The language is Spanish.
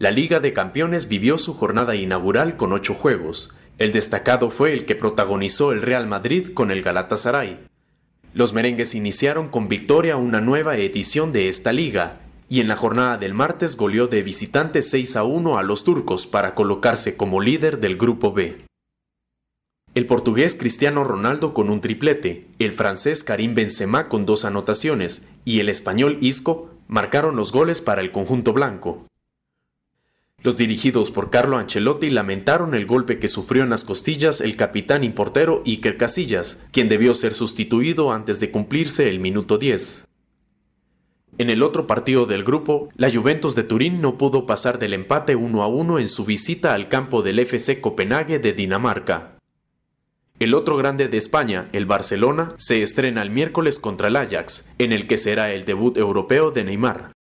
La Liga de Campeones vivió su jornada inaugural con ocho juegos. El destacado fue el que protagonizó el Real Madrid con el Galatasaray. Los merengues iniciaron con victoria una nueva edición de esta liga, y en la jornada del martes goleó de visitante 6 a 1 a los turcos para colocarse como líder del grupo B. El portugués Cristiano Ronaldo con un triplete, el francés Karim Benzema con dos anotaciones y el español Isco marcaron los goles para el conjunto blanco. Los dirigidos por Carlo Ancelotti lamentaron el golpe que sufrió en las costillas el capitán y portero Iker Casillas, quien debió ser sustituido antes de cumplirse el minuto 10. En el otro partido del grupo, la Juventus de Turín no pudo pasar del empate 1 a 1 en su visita al campo del FC Copenhague de Dinamarca. El otro grande de España, el Barcelona, se estrena el miércoles contra el Ajax, en el que será el debut europeo de Neymar.